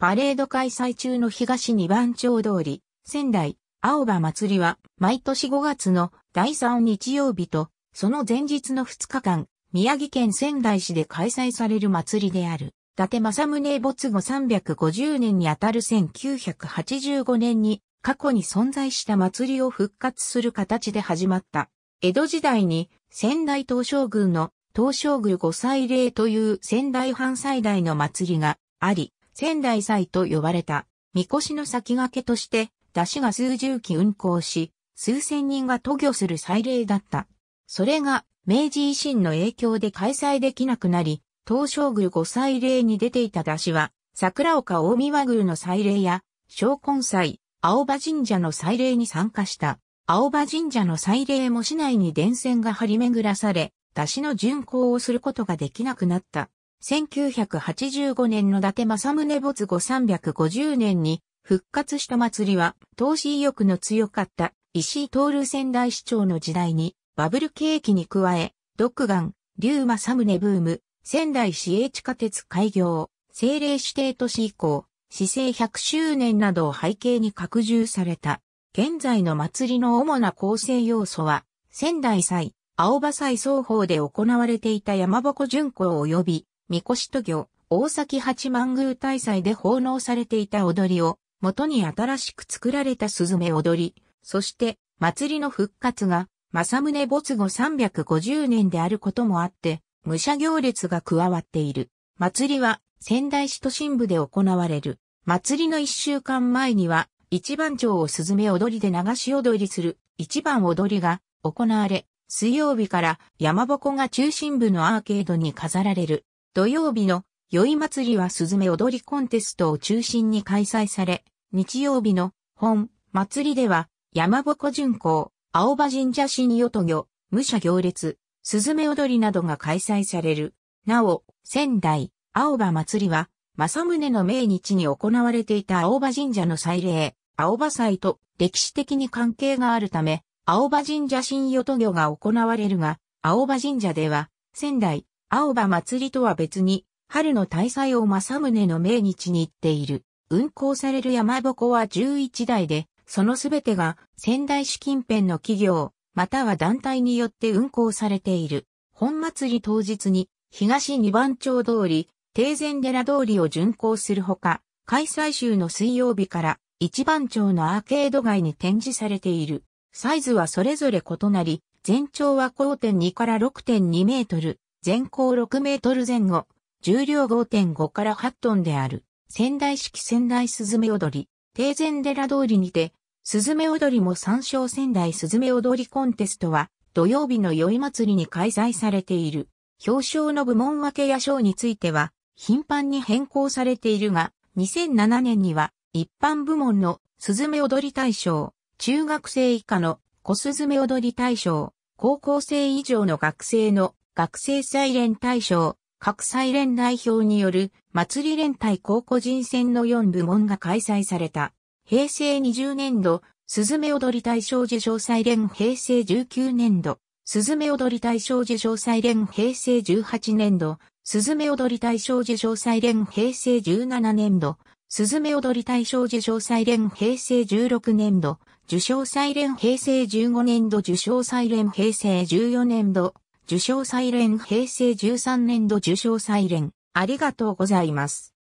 パレード開催中の東二番町通り、仙台、青葉祭りは、毎年5月の第3日曜日と、その前日の2日間、宮城県仙台市で開催される祭りである。伊達政宗没後350年にあたる1985年に過去に存在した祭りを復活する形で始まった。江戸時代に仙台東照宮の東照宮五祭礼という仙台藩祭大の祭りがあり、仙台祭と呼ばれた、みこしの先駆けとして、出汁が数十機運行し、数千人が渡御する祭礼だった。それが、明治維新の影響で開催できなくなり、東照宮五祭礼に出ていた出汁は、桜岡大宮宮の祭礼や、昇魂祭、青葉神社の祭礼に参加した。青葉神社の祭礼も市内に電線が張り巡らされ、出汁の巡行をすることができなくなった。1985年の伊達政宗没後350年に復活した祭りは、投資意欲の強かった石井徹仙台市長の時代にバブル景気に加え、独眼、龍政宗ブーム、仙台市営地下鉄開業、政令指定都市以降、市政100周年などを背景に拡充された。現在の祭りの主な構成要素は、仙台祭、青葉祭双方で行われていた山鉾巡行及び神輿渡行、大崎八幡宮大祭で奉納されていた踊りを、元に新しく作られた雀踊り、そして、祭りの復活が、正宗没後350年であることもあって、武者行列が加わっている。祭りは、仙台市都心部で行われる。祭りの一週間前には、一番町を雀踊りで流し踊りする、一番踊りが行われ、水曜日から山鉾が中心部のアーケードに飾られる。土曜日の宵祭りはスズメ踊りコンテストを中心に開催され、日曜日の本祭りでは山鉾巡行、青葉神社新与都魚、武者行列、スズメ踊りなどが開催される。なお、仙台、青葉祭りは、政宗の命日に行われていた青葉神社の祭礼、青葉祭と歴史的に関係があるため、青葉神社新与都魚が行われるが、青葉神社では、仙台、青葉祭りとは別に、春の大祭を正宗の命日に行っている。運行される山こは11台で、そのすべてが仙台市近辺の企業、または団体によって運行されている。本祭り当日に、東二番町通り、定前寺通りを巡行するほか、開催週の水曜日から一番町のアーケード街に展示されている。サイズはそれぞれ異なり、全長は5.2から6.2メートル、全高6メートル前後、重量5.5から8トンである、仙台式仙台スズメ踊り、定前寺通りにて、スズメ踊りも参照仙台スズメ踊りコンテストは、土曜日の宵祭りに開催されている。表彰の部門分けや賞については、頻繁に変更されているが、2007年には、一般部門のスズメ踊り大賞、中学生以下の小スズメ踊り大賞、高校生以上の学生の学生祭連大賞、各祭連代表による祭り連隊高個人戦の4部門が開催された。平成20年度、スズメ踊り大賞受賞祭連平成19年度、スズメ踊り大賞受賞祭連平成18年度、スズメ踊り大賞受賞祭連平成17年度、スズメ踊り大賞受賞祭連平成16年度、受賞祭連平成15年度受賞祭連平成14年度、受賞再ン平成13年度受賞再ン、ありがとうございます。